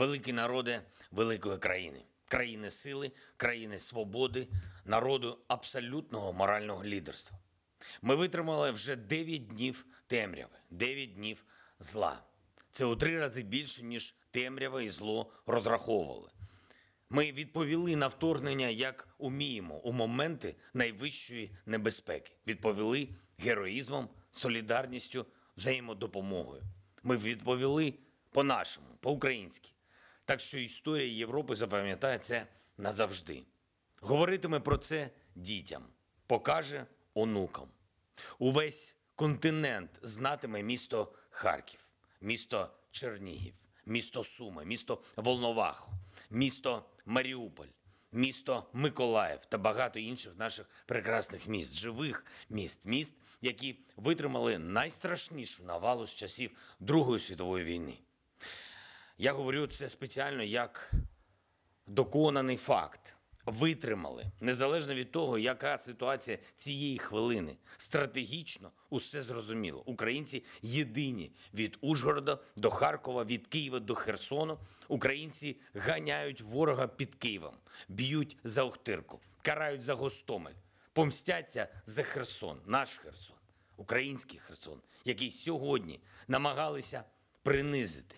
великий народе великої країни, країни сили, країни свободи, народу абсолютного морального лідерства. Ми витримали вже 9 днів темряви, 9 днів зла. Це у три рази більше, ніж темрява і зло розраховували. Ми відповіли на вторгнення, як уміємо, у моменти найвищої небезпеки. Відповіли героїзмом, солідарністю, взаємодопомогою. Ми відповіли по-нашому, по-українськи. Так що історія Європи запам'ятає це назавжди. Говоритиме про це дітям, покаже онукам. Увесь континент знатиме місто Харків, місто Чернігів, місто Суми, місто Волноваху, місто Маріуполь, місто Миколаїв та багато інших наших прекрасних міст, живих міст, міст, які витримали найстрашнішу навалу з часів Другої світової війни. Я говорю це спеціально як доконаний факт. Витримали незалежно від того, яка ситуація цієї хвилини. Стратегічно усе зрозуміло. Українці єдині від Ужгорода до Харкова, від Києва до Херсону. Українці ганяють ворога під Києвом, б'ють за Охтирку, карають за Гостомель, помстяться за Херсон, наш Херсон, український Херсон, який сьогодні намагалися принизити.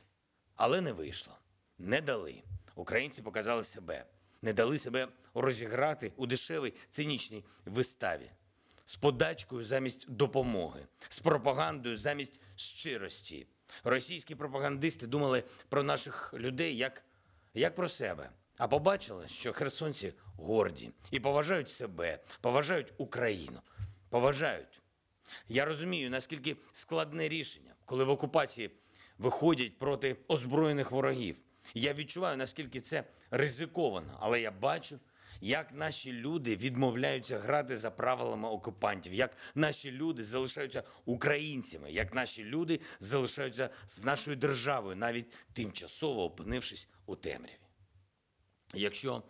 Але не вийшло. Не дали. Українці показали себе, не дали себе розіграти у дешевій цинічній виставі. З подачкою замість допомоги, з пропагандою замість щирості. Російські пропагандисти думали про наших людей як як про себе, а побачили, що херсонці горді і поважають себе, поважають Україну, поважають. Я розумію, наскільки складне рішення, коли в окупації виходять проти озброєних ворогів. Я відчуваю, наскільки це ризиковано, але я бачу, як наші люди відмовляються грати за правилами окупантів, як наші люди залишаються українцями, як наші люди залишаються з нашою державою, навіть тимчасово опинившись у темряві. Якщо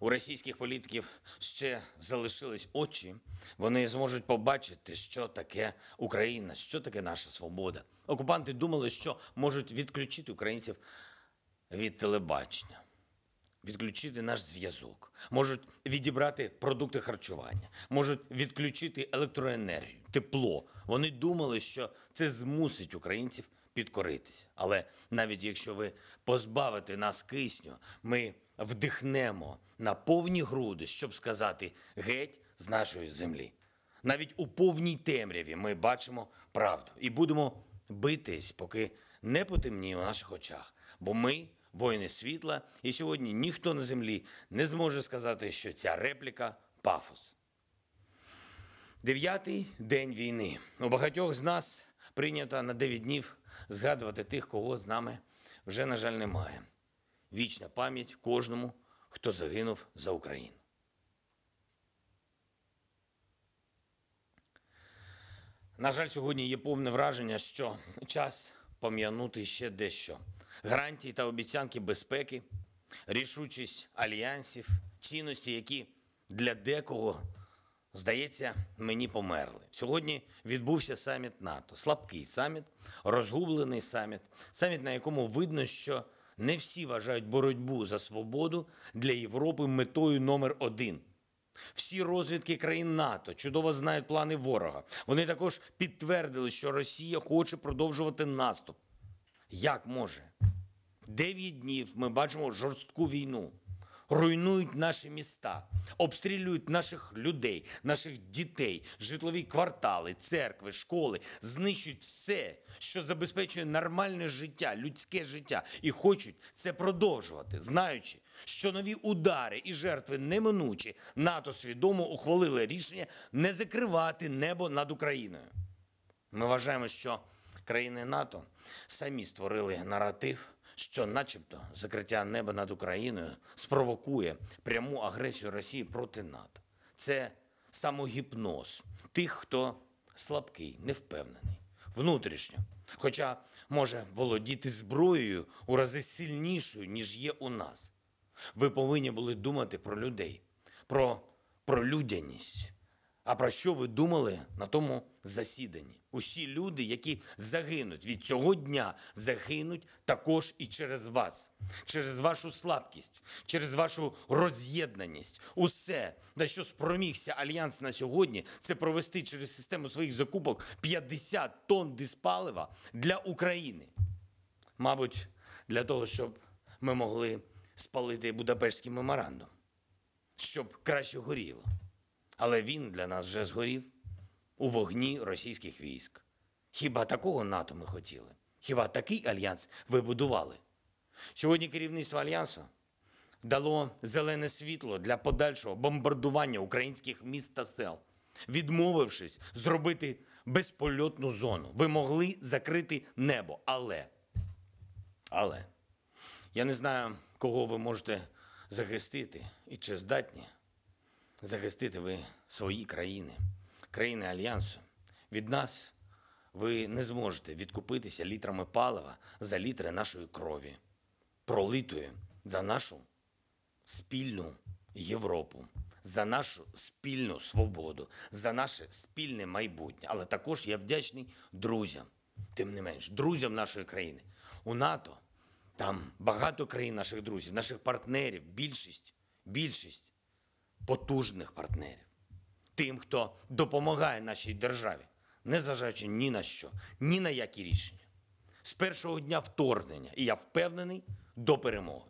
у російських політиків ще залишились очі, вони зможуть побачити, що таке Україна, що таке наша свобода. Окупанти думали, що можуть відключити українців від телебачення, відключити наш зв'язок, можуть відібрати продукти харчування, можуть відключити електроенергію, тепло. Вони думали, що це змусить українців підкоритися. Але навіть якщо ви позбавите нас кисню, ми вдихнемо на повні груди, щоб сказати геть з нашої землі. Навіть у повній темряві ми бачимо правду і будемо битись, поки не потемніє у наших очах. Бо ми воїни світла, і сьогодні ніхто на землі не зможе сказати, що ця репліка пафос. Дев'ятий день війни. У багатьох з нас прийнято на 9 днів згадувати тих, кого з нами вже, на жаль, немає. Вічна пам'ять кожному, хто загинув за Україну. На жаль, сьогодні є повне враження, що час пом'янути ще дещо. Гарантії та обіцянки безпеки, рішучість альянсів, цінності, які для декого Здається, мені померли. Сьогодні відбувся саміт НАТО, слабкий саміт, розгублений саміт, саміт, на якому видно, що не всі вважають боротьбу за свободу для Європи метою номер один. Всі розвідки країн НАТО чудово знають плани ворога. Вони також підтвердили, що Росія хоче продовжувати наступ. Як може? Дев'ять днів ми бачимо жорстку війну руйнують наші міста, обстрілюють наших людей, наших дітей, житлові квартали, церкви, школи, знищують все, що забезпечує нормальне життя, людське життя, і хочуть це продовжувати, знаючи, що нові удари і жертви неминучі, НАТО свідомо ухвалили рішення не закривати небо над Україною. Ми вважаємо, що країни НАТО самі створили наратив що, начебто, закриття неба над Україною спровокує пряму агресію Росії проти НАТО. Це самогіпноз тих, хто слабкий, невпевнений, внутрішньо, хоча може володіти зброєю у рази сильнішою, ніж є у нас. Ви повинні були думати про людей, про людяність. А про що ви думали на тому засіданні? Усі люди, які загинуть від цього дня, загинуть також і через вас, через вашу слабкість, через вашу роз'єднаність. Усе, на що спромігся альянс на сьогодні, це провести через систему своїх закупок 50 тонн диспалива для України. Мабуть, для того, щоб ми могли спалити Будапештський меморандум, щоб краще горіло. Але він для нас вже згорів у вогні російських військ. Хіба такого НАТО ми хотіли? Хіба такий альянс ви будували? Сьогодні керівництво альянсу дало зелене світло для подальшого бомбардування українських міст та сел, відмовившись зробити безпольотну зону. Ви могли закрити небо. Але, але я не знаю, кого ви можете захистити і чи здатні захистити ви свої країни, країни Альянсу. Від нас ви не зможете відкупитися літрами палива за літри нашої крові, пролитої за нашу спільну Європу, за нашу спільну свободу, за наше спільне майбутнє. Але також я вдячний друзям, тим не менш, друзям нашої країни у НАТО. Там багато країн наших друзів, наших партнерів, більшість, більшість потужних партнерів, тим, хто допомагає нашій державі, незважаючи ні на що, ні на які рішення. З першого дня вторгнення, і я впевнений, до перемоги.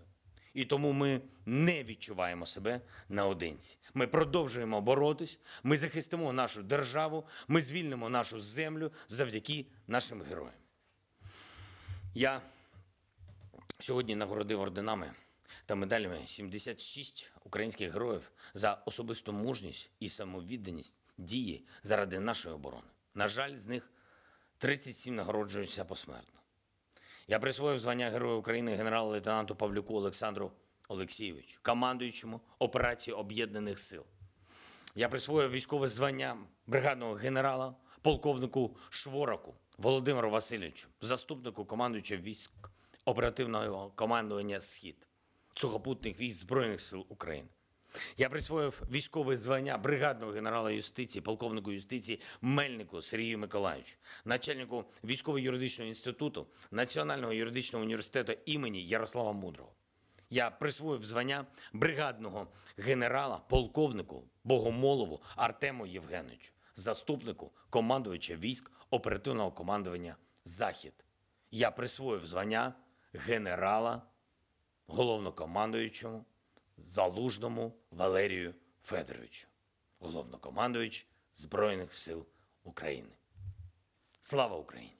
І тому ми не відчуваємо себе наодинці. Ми продовжуємо боротись, ми захистимо нашу державу, ми звільнимо нашу землю завдяки нашим героям. Я сьогодні нагородив орденами та медалями 76 українських героїв за особисту мужність і самовідданість дії заради нашої оборони. На жаль, з них 37 нагороджуються посмертно. Я присвоїв звання Героя України генерал-лейтенанту Павлюку Олександру Олексійовичу, командуючому операції Об'єднаних Сил. Я присвоїв військове звання бригадного генерала, полковнику Швораку Володимиру Васильовичу, заступнику командуючого військ оперативного командування Схід сухопутних військ Збройних сил України. Я присвоїв військове звання бригадного генерала юстиції, полковнику юстиції Мельнику Сергію Миколаївичу, начальнику військово-юридичного інституту Національного юридичного університету імені Ярослава Мудрого. Я присвоїв звання бригадного генерала, полковнику Богомолову Артему Євгеновичу, заступнику командувача військ оперативного командування Захід. Я присвоїв звання генерала головнокомандуючому Залужному Валерію Федоровичу, головнокомандуюч Збройних сил України. Слава Україні!